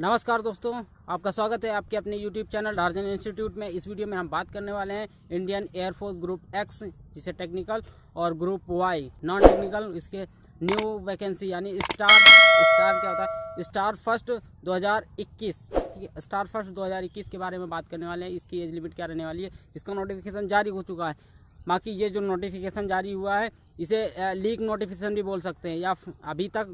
नमस्कार दोस्तों आपका स्वागत है आपके अपने YouTube चैनल डार्जन इंस्टीट्यूट में इस वीडियो में हम बात करने वाले हैं इंडियन एयरफोर्स ग्रुप एक्स जिसे टेक्निकल और ग्रुप वाई नॉन टेक्निकल इसके न्यू वैकेंसी यानी स्टार स्टार क्या होता है स्टार फर्स्ट 2021 ठीक है स्टार फर्स्ट 2021 के बारे में बात करने वाले हैं इसकी एज लिमिट क्या रहने वाली है जिसका नोटिफिकेशन जारी हो चुका है बाकी ये जो नोटिफिकेशन जारी हुआ है इसे लीक नोटिफिकेशन भी बोल सकते हैं या अभी तक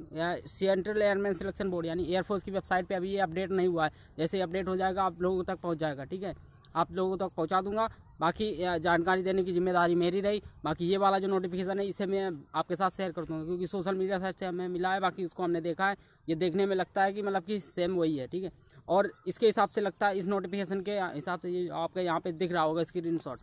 सेंट्रल एयरमैन सिलेक्शन बोर्ड यानी एयरफोर्स की वेबसाइट पे अभी ये अपडेट नहीं हुआ है जैसे अपडेट हो जाएगा आप लोगों तक पहुंच जाएगा ठीक है आप लोगों तक पहुंचा दूंगा बाकी जानकारी देने की जिम्मेदारी मेरी रही बाकी ये वाला जो नोटिफिकेशन है इसे मैं आपके साथ शेयर कर दूँगा क्योंकि सोशल मीडिया साइट से अच्छा हमें मिला है बाकी उसको हमने देखा है ये देखने में लगता है कि मतलब कि सेम वही है ठीक है और इसके हिसाब से लगता है इस नोटिफिकेशन के हिसाब से ये आपके यहाँ पर दिख रहा होगा स्क्रीन शॉट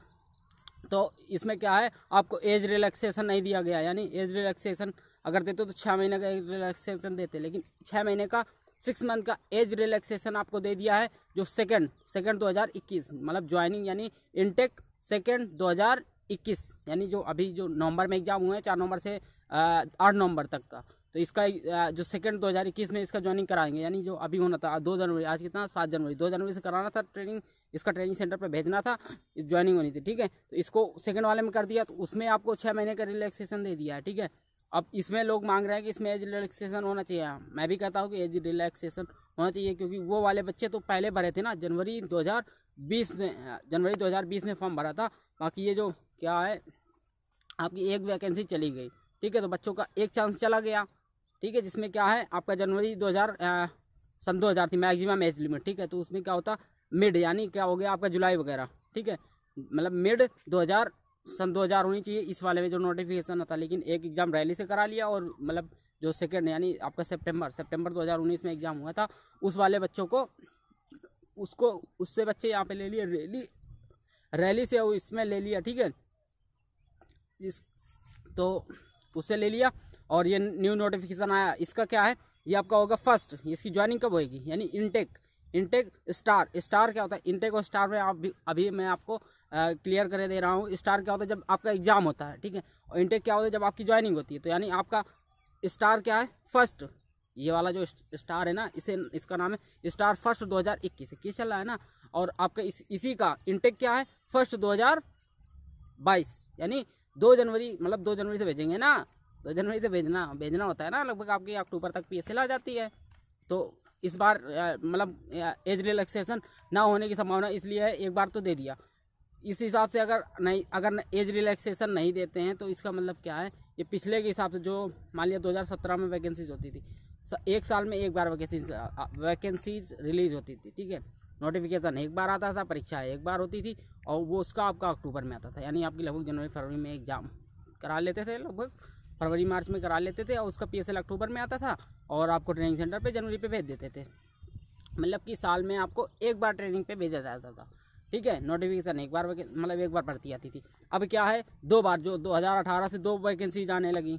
तो इसमें क्या है आपको एज रिलैक्सेशन नहीं दिया गया यानी एज रिलैक्सेशन अगर देते तो छः महीने का एज रिलैक्सेशन देते लेकिन छः महीने का सिक्स मंथ का एज रिलैक्सेशन आपको दे दिया है जो सेकेंड सेकेंड 2021 मतलब ज्वाइनिंग यानी इनटेक सेकेंड 2021 यानी जो अभी जो नवंबर में एग्जाम हुए हैं चार नवंबर से आठ नवंबर तक का तो इसका जो सेकेंड दो हज़ार इक्कीस में इसका ज्वाइनिंग कराएंगे यानी जो अभी होना था दो जनवरी आज कितना सात जनवरी दो जनवरी से कराना था ट्रेनिंग इसका ट्रेनिंग सेंटर पर भेजना था ज्वाइनिंग होनी थी ठीक है तो इसको सेकेंड वाले में कर दिया तो उसमें आपको छः महीने का रिलैक्सेशन दे दिया है ठीक है अब इसमें लोग मांग रहे हैं कि इसमें एज रिलैक्सेशन होना चाहिए हाँ, मैं भी कहता हूँ कि एज रिलैक्सेशन होना चाहिए क्योंकि वो वाले बच्चे तो पहले भरे थे ना जनवरी बीस में हाँ, जनवरी बीस में फॉर्म भरा था बाकी ये जो क्या है आपकी एक वैकेंसी चली गई ठीक है तो बच्चों का एक चांस चला गया ठीक है जिसमें क्या है आपका जनवरी दो हज़ार सन दो हज़ार थी मैगजिमम एज लिमिट ठीक है तो उसमें क्या होता मिड यानी क्या हो गया आपका जुलाई वगैरह ठीक है मतलब मिड दो हज़ार सन दो हज़ार होनी चाहिए इस वाले में जो नोटिफिकेशन आता लेकिन एक एग्ज़ाम रैली से करा लिया और मतलब जो सेकेंड यानी आपका सेप्टेम्बर सेप्टेम्बर दो में एग्ज़ाम हुआ था उस वाले बच्चों को उसको उससे बच्चे यहाँ पर ले लिए रैली रैली से इसमें ले लिया ठीक है इस तो उससे ले लिया और ये न्यू नोटिफिकेशन आया इसका क्या है ये आपका होगा फर्स्ट इसकी ज्वाइनिंग कब होगी यानी इनटेक इनटेक स्टार स्टार क्या होता है इनटेक और स्टार में आप भी अभी मैं आपको क्लियर कर दे रहा हूँ स्टार क्या होता है जब आपका एग्जाम होता है ठीक है और इनटेक क्या होता है जब आपकी ज्वाइनिंग होती है तो यानी आपका स्टार क्या है फर्स्ट ये वाला जो स्टार है ना इसे इसका नाम है स्टार फर्स्ट हज़ार इक्कीस चल रहा है ना और आपका इस इसी का इनटेक क्या है फर्स्ट बाईस यानी दो जनवरी मतलब दो जनवरी से भेजेंगे ना तो जनवरी से तो भेजना भेजना होता है ना लगभग आपकी अक्टूबर तक पी आ जाती है तो इस बार मतलब एज रिलैक्सेशन ना होने की संभावना इसलिए है एक बार तो दे दिया इस हिसाब से अगर नहीं अगर एज रिलैक्सेशन नहीं देते हैं तो इसका मतलब क्या है ये पिछले के हिसाब से जो मान लिया दो में वैकेंसीज होती थी एक साल में एक बार वैकेंसी वैकेंसीज रिलीज होती थी ठीक है नोटिफिकेशन एक बार आता था परीक्षा एक बार होती थी और वो उसका आपका अक्टूबर में आता था यानी आपकी लगभग जनवरी फरवरी में एग्ज़ाम करा लेते थे लगभग फरवरी मार्च में करा लेते थे और उसका पी अक्टूबर में आता था और आपको ट्रेनिंग सेंटर पर जनवरी पर भेज देते थे मतलब कि साल में आपको एक बार ट्रेनिंग पे भेजा जाता था ठीक है नोटिफिकेशन एक बार मतलब एक बार भर्ती आती थी अब क्या है दो बार जो 2018 से दो वैकेंसी जाने लगी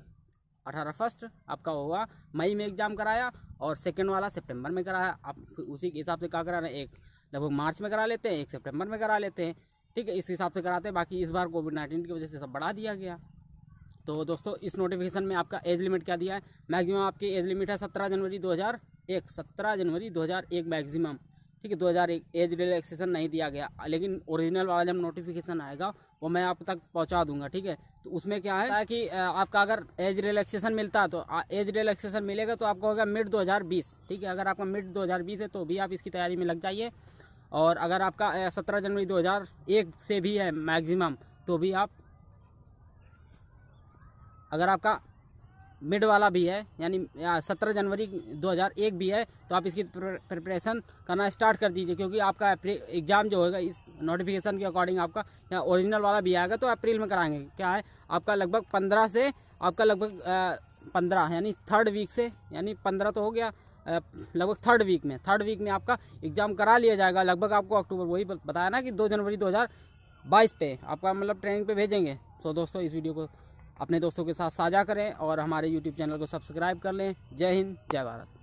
अठारह फर्स्ट आपका होगा मई में एग्ज़ाम कराया और सेकेंड वाला सितंबर में कराया आप उसी के हिसाब से क्या करा रहे हैं एक लगभग मार्च में करा लेते हैं एक सितंबर में करा लेते हैं ठीक है इस हिसाब से कराते हैं बाकी इस बार कोविड नाइन्टीन की वजह से सब बढ़ा दिया गया तो दोस्तों इस नोटिफिकेशन में आपका एज लिमिट क्या दिया है मैक्सिमम आपकी एज लिमिट है सत्रह जनवरी दो हज़ार एक सत्रह जनवरी दो हज़ार एक मैक्सिमम ठीक है दो हज़ार एक एज रिलैक्सेशन नहीं दिया गया लेकिन ओरिजिनल वाला जब नोटिफिकेशन आएगा वो मैं आप तक पहुंचा दूंगा ठीक है तो उसमें क्या है कि आपका अगर एज रिलैक्सेशन मिलता तो एज रिलैक्सेशन मिलेगा तो आपको होगा मिड दो ठीक है अगर आपका मिड दो है तो भी आप इसकी तैयारी में लग जाइए और अगर आपका सत्रह जनवरी दो से भी है मैगजिमम तो भी आप अगर आपका मिड वाला भी है यानी सत्रह जनवरी 2001 भी है तो आप इसकी प्रिपरेशन करना स्टार्ट कर दीजिए क्योंकि आपका एग्ज़ाम जो होगा इस नोटिफिकेशन के अकॉर्डिंग आपका या ओरिजिनल वाला भी आएगा तो अप्रैल में कराएंगे क्या है आपका लगभग पंद्रह से आपका लगभग पंद्रह यानी थर्ड वीक से यानी पंद्रह तो हो गया लगभग थर्ड वीक में थर्ड वीक में आपका एग्ज़ाम करा लिया जाएगा लगभग आपको अक्टूबर वही बताया ना कि दो जनवरी दो पे आपका मतलब ट्रेनिंग पे भेजेंगे तो दोस्तों इस वीडियो को अपने दोस्तों के साथ साझा करें और हमारे यूट्यूब चैनल को सब्सक्राइब कर लें जय हिंद जय भारत